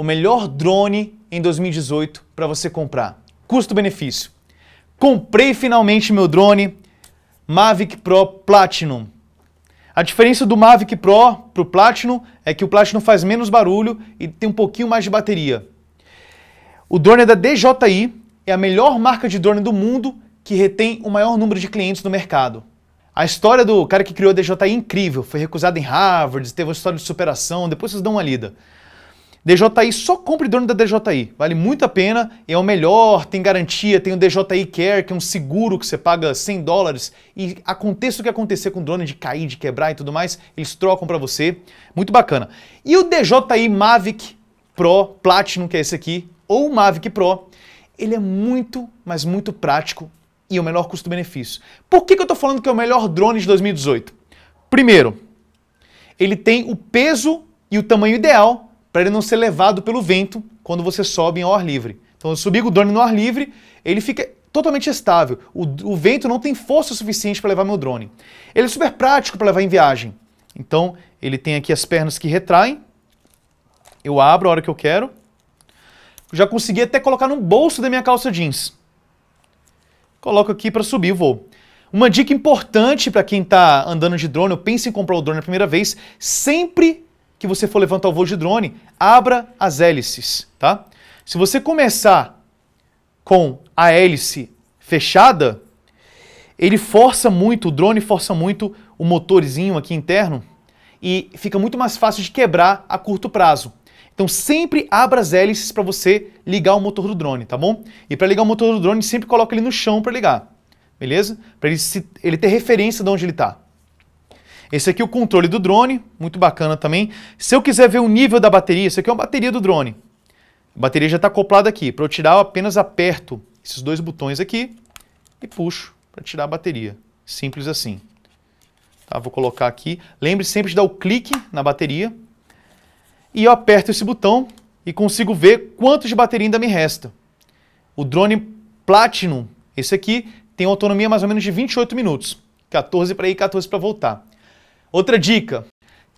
o melhor drone em 2018 para você comprar. Custo-benefício. Comprei finalmente meu drone Mavic Pro Platinum. A diferença do Mavic Pro para o Platinum é que o Platinum faz menos barulho e tem um pouquinho mais de bateria. O drone é da DJI, é a melhor marca de drone do mundo que retém o maior número de clientes no mercado. A história do cara que criou a DJI é incrível, foi recusado em Harvard, teve uma história de superação, depois vocês dão uma lida. DJI só compre drone da DJI, vale muito a pena, é o melhor, tem garantia, tem o DJI Care, que é um seguro que você paga 100 dólares e aconteça o que acontecer com o drone de cair, de quebrar e tudo mais, eles trocam para você, muito bacana. E o DJI Mavic Pro Platinum, que é esse aqui, ou o Mavic Pro, ele é muito, mas muito prático e é o melhor custo-benefício. Por que, que eu estou falando que é o melhor drone de 2018? Primeiro, ele tem o peso e o tamanho ideal para ele não ser levado pelo vento quando você sobe em ao ar livre. Então, subir o drone no ar livre, ele fica totalmente estável. O, o vento não tem força suficiente para levar meu drone. Ele é super prático para levar em viagem. Então, ele tem aqui as pernas que retraem. Eu abro a hora que eu quero. Já consegui até colocar no bolso da minha calça jeans. Coloco aqui para subir o voo. Uma dica importante para quem está andando de drone ou pensa em comprar o drone a primeira vez, sempre que você for levantar o voo de drone, abra as hélices, tá? Se você começar com a hélice fechada, ele força muito, o drone força muito o motorzinho aqui interno e fica muito mais fácil de quebrar a curto prazo. Então sempre abra as hélices para você ligar o motor do drone, tá bom? E para ligar o motor do drone, sempre coloca ele no chão para ligar, beleza? Para ele, ele, ter referência de onde ele está. Esse aqui é o controle do drone, muito bacana também. Se eu quiser ver o nível da bateria, isso aqui é uma bateria do drone. A bateria já está acoplada aqui. Para eu tirar, eu apenas aperto esses dois botões aqui e puxo para tirar a bateria. Simples assim. Tá, vou colocar aqui. Lembre sempre de dar o clique na bateria. E eu aperto esse botão e consigo ver quanto de bateria ainda me resta. O drone Platinum, esse aqui, tem autonomia mais ou menos de 28 minutos. 14 para ir, 14 para voltar. Outra dica: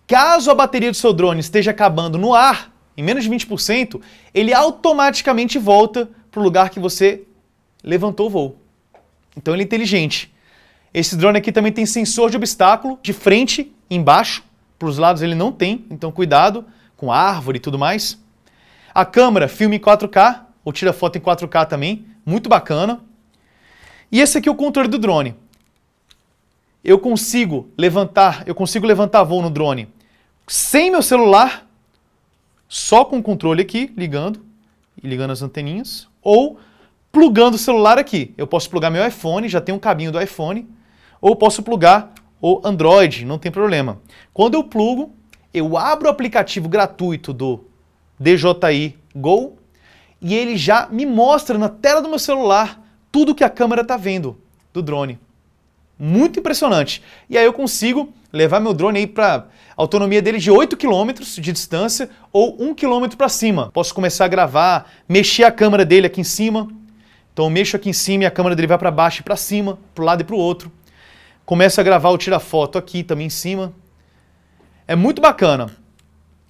caso a bateria do seu drone esteja acabando no ar, em menos de 20%, ele automaticamente volta para o lugar que você levantou o voo. Então ele é inteligente. Esse drone aqui também tem sensor de obstáculo de frente, embaixo, para os lados ele não tem, então cuidado com árvore e tudo mais. A câmera filma em 4K ou tira foto em 4K também, muito bacana. E esse aqui é o controle do drone eu consigo levantar, eu consigo levantar voo no drone sem meu celular, só com o controle aqui, ligando e ligando as anteninhas, ou plugando o celular aqui. Eu posso plugar meu iPhone, já tem um cabinho do iPhone, ou posso plugar o Android, não tem problema. Quando eu plugo, eu abro o aplicativo gratuito do DJI Go e ele já me mostra na tela do meu celular tudo que a câmera está vendo do drone muito impressionante. E aí eu consigo levar meu drone aí para autonomia dele de 8 km de distância ou 1 km para cima. Posso começar a gravar, mexer a câmera dele aqui em cima. Então eu mexo aqui em cima e a câmera dele vai para baixo e para cima, para o lado e para o outro. Começo a gravar ou tirar foto aqui também em cima. É muito bacana.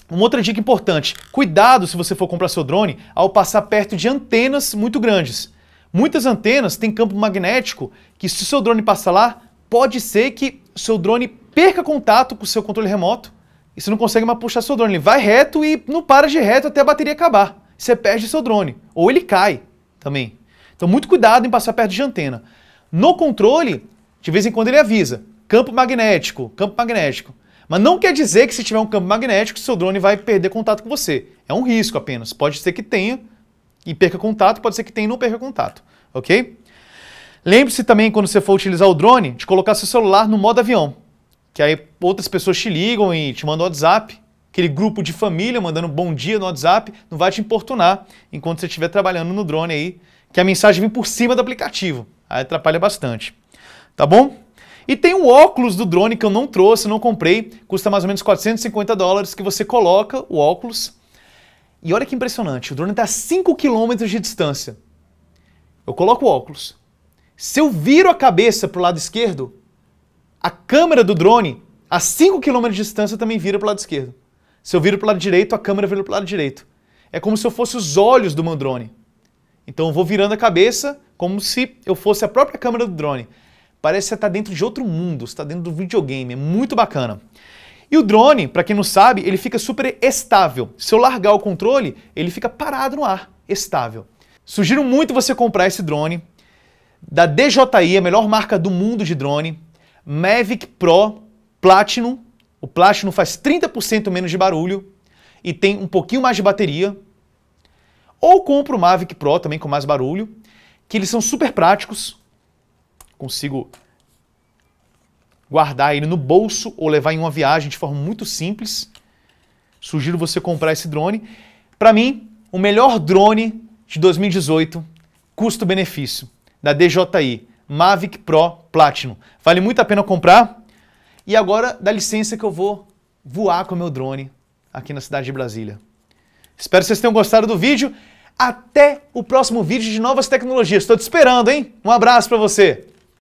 Uma outra dica importante: cuidado se você for comprar seu drone ao passar perto de antenas muito grandes. Muitas antenas têm campo magnético que, se o seu drone passar lá, pode ser que seu drone perca contato com o seu controle remoto e você não consegue mais puxar seu drone. Ele vai reto e não para de reto até a bateria acabar. Você perde seu drone. Ou ele cai também. Então, muito cuidado em passar perto de antena. No controle, de vez em quando ele avisa: campo magnético, campo magnético. Mas não quer dizer que se tiver um campo magnético, seu drone vai perder contato com você. É um risco apenas. Pode ser que tenha e perca contato, pode ser que tenha e não perca contato. Ok? Lembre-se também, quando você for utilizar o drone, de colocar seu celular no modo avião. Que aí outras pessoas te ligam e te mandam WhatsApp. Aquele grupo de família mandando bom dia no WhatsApp não vai te importunar enquanto você estiver trabalhando no drone aí, que a mensagem vem por cima do aplicativo. Aí atrapalha bastante. Tá bom? E tem o óculos do drone que eu não trouxe, não comprei. Custa mais ou menos 450 dólares que você coloca o óculos. E olha que impressionante, o drone está a 5 km de distância. Eu coloco o óculos, se eu viro a cabeça para o lado esquerdo, a câmera do drone, a 5 km de distância, também vira para o lado esquerdo. Se eu viro para o lado direito, a câmera vira para o lado direito. É como se eu fosse os olhos do meu drone. Então eu vou virando a cabeça como se eu fosse a própria câmera do drone. Parece que você está dentro de outro mundo, está dentro do videogame, é muito bacana. E o drone, para quem não sabe, ele fica super estável. Se eu largar o controle, ele fica parado no ar, estável. Sugiro muito você comprar esse drone da DJI, a melhor marca do mundo de drone, Mavic Pro Platinum. O Platinum faz 30% menos de barulho e tem um pouquinho mais de bateria. Ou compro o Mavic Pro também com mais barulho, que eles são super práticos. Consigo guardar ele no bolso ou levar em uma viagem de forma muito simples. Sugiro você comprar esse drone. Para mim, o melhor drone de 2018, custo-benefício da DJI, Mavic Pro Platinum. Vale muito a pena comprar. E agora, dá licença que eu vou voar com o meu drone aqui na cidade de Brasília. Espero que vocês tenham gostado do vídeo. Até o próximo vídeo de novas tecnologias. Estou te esperando, hein? Um abraço para você.